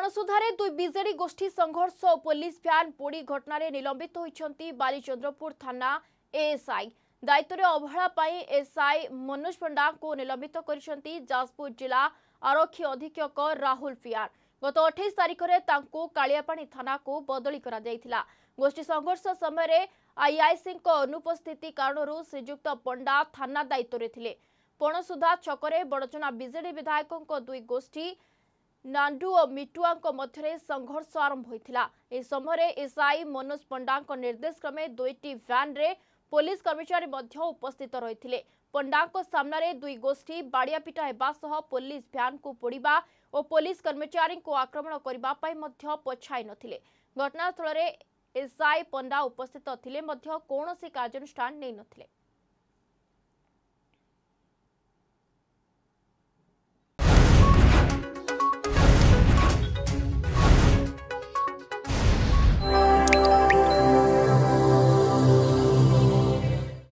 রণসুধারে দুই বিজেডি গোষ্ঠী সংঘর্ষ ও পুলিশ ভ্যান পোড়ি ঘটনার নিলম্বিত হয়েছেন বালিচন্দ্রপুর থানা এএসআই দায়িত্বরে অবহেলা পাই এসআই মনোজ পণ্ডা নিলম্বিত করেছেন যাজপুর জেলা আরক্ষী অধীক্ষক রাহুল ফিয়ার গত অঠেইশ তারিখে তাঁকু কালিয়াপাণি থানাকু বদলি করা যাইতিলা গোষ্ঠী সংঘর্ষ সময় আইআইসিঙ্ক অনুপস্থিতি কারণর শ্রীযুক্ত পণ্ডা থানা দায়িত্বরে থিলে পণসুধা ছকরে বড়চনা বিজেডি বিধায়কঙ্ক দুই গোষ্ঠী ନାଣ୍ଡୁ ଓ ମିଟୁଆଙ୍କ ମଧ୍ୟରେ ସଂଘର୍ଷ ଆରମ୍ଭ ହୋଇଥିଲା ଏହି ସମୟରେ ଏସ୍ଆଇ ମନୋଜ ପଣ୍ଡାଙ୍କ ନିର୍ଦ୍ଦେଶକ୍ରମେ ଦୁଇଟି ଭ୍ୟାନ୍ରେ ପୋଲିସ କର୍ମଚାରୀ ମଧ୍ୟ ଉପସ୍ଥିତ ରହିଥିଲେ ପଣ୍ଡାଙ୍କ ସାମ୍ନାରେ ଦୁଇ ଗୋଷ୍ଠୀ ବାଡ଼ିଆପିଟା ହେବା ସହ ପୋଲିସ ଭ୍ୟାନ୍କୁ ପୋଡ଼ିବା ଓ ପୋଲିସ କର୍ମଚାରୀଙ୍କୁ ଆକ୍ରମଣ କରିବା ପାଇଁ ମଧ୍ୟ ପଛାଇ ନଥିଲେ ଘଟଣାସ୍ଥଳରେ ଏସ୍ଆଇ ପଣ୍ଡା ଉପସ୍ଥିତ ଥିଲେ ମଧ୍ୟ କୌଣସି କାର୍ଯ୍ୟାନୁଷ୍ଠାନ ନେଇନଥିଲେ